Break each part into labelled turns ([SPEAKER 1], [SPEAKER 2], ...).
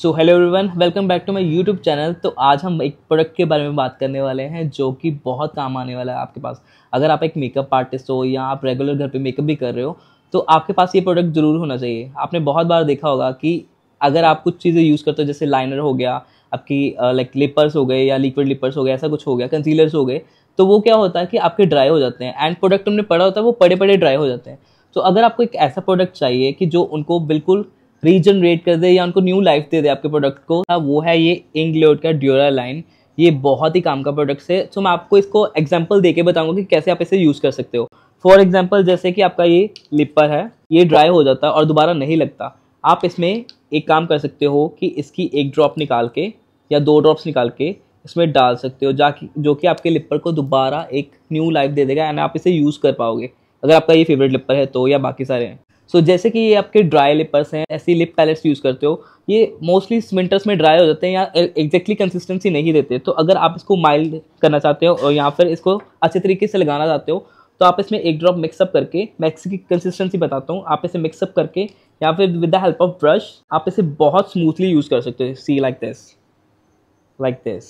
[SPEAKER 1] So hello everyone welcome back to my YouTube channel तो आज हम एक प्रोडक्ट के बारे में बात करने वाले हैं जो कि बहुत काम आने वाला है आपके पास अगर आप एक मेकअप आर्टिस्ट हो या आप रेगुलर घर पे मेकअप भी कर रहे हो तो आपके पास ये प्रोडक्ट ज़रूर होना चाहिए आपने बहुत बार देखा होगा कि अगर आप कुछ चीज़ें यूज़ करते हो जैसे लाइनर हो गया आपकी लाइक लिपर्स हो गए या लिक्विड लिपर्स हो गया ऐसा कुछ हो गया कंसीलर्स हो गए तो वो क्या होता है कि आपके ड्राई हो जाते हैं एंड प्रोडक्ट हमने पड़ा होता है वो पड़े पड़े ड्राई हो जाते हैं तो अगर आपको एक ऐसा प्रोडक्ट चाहिए कि जो उनको बिल्कुल रीजनरेट कर दे या उनको न्यू लाइफ दे दे आपके प्रोडक्ट को हाँ, वो है ये इंग्लोड का ड्यूरा लाइन ये बहुत ही काम का प्रोडक्ट है सो मैं आपको इसको एग्जाम्पल दे के बताऊँगा कि कैसे आप इसे यूज़ कर सकते हो फॉर एग्जाम्पल जैसे कि आपका ये लिपर है ये ड्राई हो जाता है और दोबारा नहीं लगता आप इसमें एक काम कर सकते हो कि इसकी एक ड्रॉप निकाल के या दो ड्रॉप्स निकाल के इसमें डाल सकते हो जा जो कि आपके लिपर को दोबारा एक न्यू लाइफ दे देगा एंड आप इसे यूज़ कर पाओगे अगर आपका ये फेवरेट लिपर है तो या बाकी सारे हैं सो so, जैसे कि ये आपके ड्राई लिपर्स हैं ऐसी लिप पैलेट्स यूज़ करते हो ये मोस्टली विंटर्स में ड्राई हो जाते हैं या एग्जैक्टली e- कंसिस्टेंसी नहीं देते तो अगर आप इसको माइल्ड करना चाहते हो और या फिर इसको अच्छे तरीके से लगाना चाहते हो तो आप इसमें एक ड्रॉप मिक्सअप करके मैक्स की कंसिस्टेंसी बताता हूँ आप इसे मिक्सअप करके या फिर with the help of brush आप इसे बहुत स्मूथली यूज़ कर सकते हो see like this like this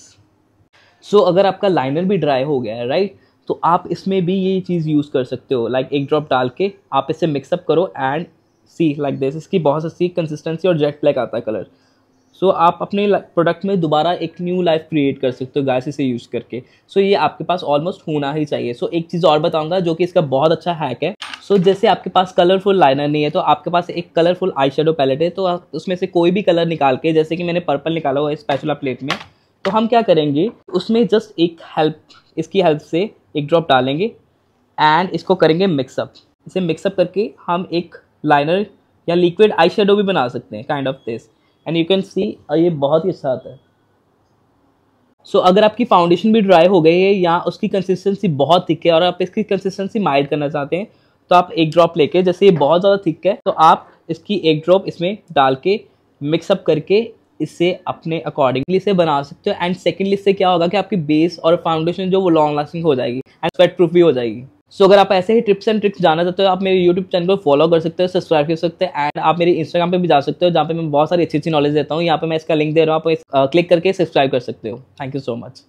[SPEAKER 1] so अगर आपका लाइनर भी ड्राई हो गया है राइट right? तो आप इसमें भी ये चीज़ यूज़ कर सकते हो लाइक एक ड्रॉप डाल के आप इसे मिक्सअप करो एंड सी लाइक दिस इसकी बहुत अच्छी कंसिस्टेंसी और जेट ब्लैक आता है कलर सो so, आप अपने प्रोडक्ट में दोबारा एक न्यू लाइफ क्रिएट कर सकते हो गैस इसे यूज़ करके सो so, ये आपके पास ऑलमोस्ट होना ही चाहिए सो so, एक चीज़ और बताऊंगा जो कि इसका बहुत अच्छा हैक है सो so, जैसे आपके पास कलरफुल लाइनर नहीं है तो आपके पास एक कलरफुल आई शेडो पैलेट है तो आप उसमें से कोई भी कलर निकाल के जैसे कि मैंने पर्पल निकाला हुआ है स्पेशला प्लेट में तो हम क्या करेंगे उसमें जस्ट एक हेल्प इसकी हेल्प से एक ड्रॉप डालेंगे एंड इसको करेंगे मिक्सअप इसे मिक्सअप करके हम एक लाइनर या लिक्विड आई शेडो भी बना सकते हैं kind of this and you can see ये बहुत ही अच्छा आता है सो so, अगर आपकी फाउंडेशन भी ड्राई हो गई है या उसकी कंसिस्टेंसी बहुत थिक है और आप इसकी कंसिस्टेंसी माइल्ड करना चाहते हैं तो आप एक ड्रॉप लेके जैसे ये बहुत ज़्यादा थिक है तो आप इसकी एक ड्रॉप इसमें डाल के मिक्सअप करके इसे अपने अकॉर्डिंगली से बना सकते हो एंड सेकेंडली इससे क्या होगा कि आपकी बेस और फाउंडेशन जो वो लॉन्ग लास्टिंग हो जाएगी एंड स्वेट प्रूफ भी हो जाएगी सो so, अगर आप ऐसे ही टिप्स एंड ट्रिक्स जाना चाहते हो आप मेरे यूट्यूब चैनल को फॉलो कर सकते हो सब्सक्राइब कर सकते हैं एंड आप मेरे इंस्टाग्राम पे भी जा सकते हो जहाँ पे मैं बहुत सारी अच्छी अच्छी नॉलेज देता हूँ यहाँ पे मैं इसका लिंक दे रहा हूँ आप क्लिक करके सब्सक्राइब कर सकते हो थैंक यू सो मच